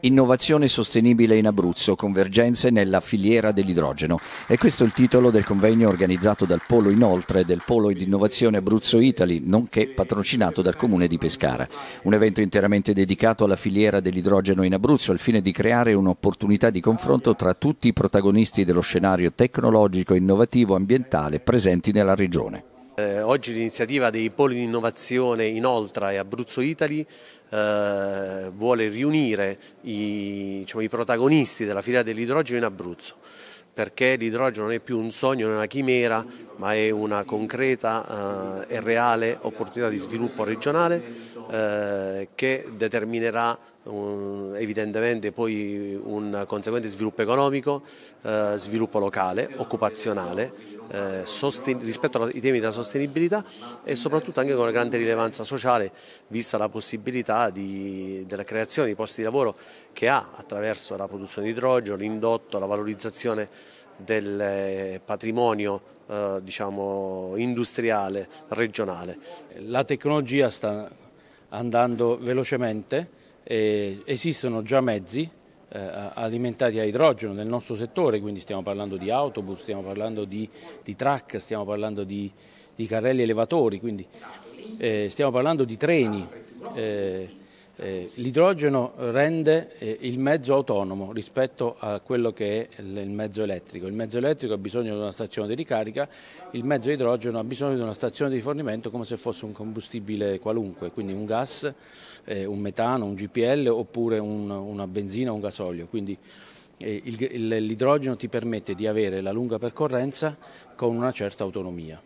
Innovazione sostenibile in Abruzzo, convergenze nella filiera dell'idrogeno. E questo è il titolo del convegno organizzato dal Polo Inoltre del Polo di Innovazione Abruzzo Italy, nonché patrocinato dal Comune di Pescara. Un evento interamente dedicato alla filiera dell'idrogeno in Abruzzo al fine di creare un'opportunità di confronto tra tutti i protagonisti dello scenario tecnologico, innovativo e ambientale presenti nella regione. Eh, oggi l'iniziativa dei poli di innovazione Inoltra e Abruzzo Italy eh, vuole riunire i, diciamo, i protagonisti della filiera dell'idrogeno in Abruzzo perché l'idrogeno non è più un sogno, non è una chimera, ma è una concreta eh, e reale opportunità di sviluppo regionale eh, che determinerà evidentemente poi un conseguente sviluppo economico, eh, sviluppo locale, occupazionale, eh, rispetto ai temi della sostenibilità e soprattutto anche con una grande rilevanza sociale, vista la possibilità di, della creazione di posti di lavoro che ha attraverso la produzione di idrogeno, l'indotto, la valorizzazione del eh, patrimonio diciamo, industriale regionale. La tecnologia sta andando velocemente, eh, esistono già mezzi eh, alimentati a idrogeno nel nostro settore, quindi stiamo parlando di autobus, stiamo parlando di, di truck, stiamo parlando di, di carrelli elevatori, quindi eh, stiamo parlando di treni. Eh, eh, l'idrogeno rende eh, il mezzo autonomo rispetto a quello che è il mezzo elettrico. Il mezzo elettrico ha bisogno di una stazione di ricarica, il mezzo idrogeno ha bisogno di una stazione di fornimento come se fosse un combustibile qualunque, quindi un gas, eh, un metano, un GPL oppure un, una benzina, o un gasolio. Quindi eh, l'idrogeno ti permette di avere la lunga percorrenza con una certa autonomia.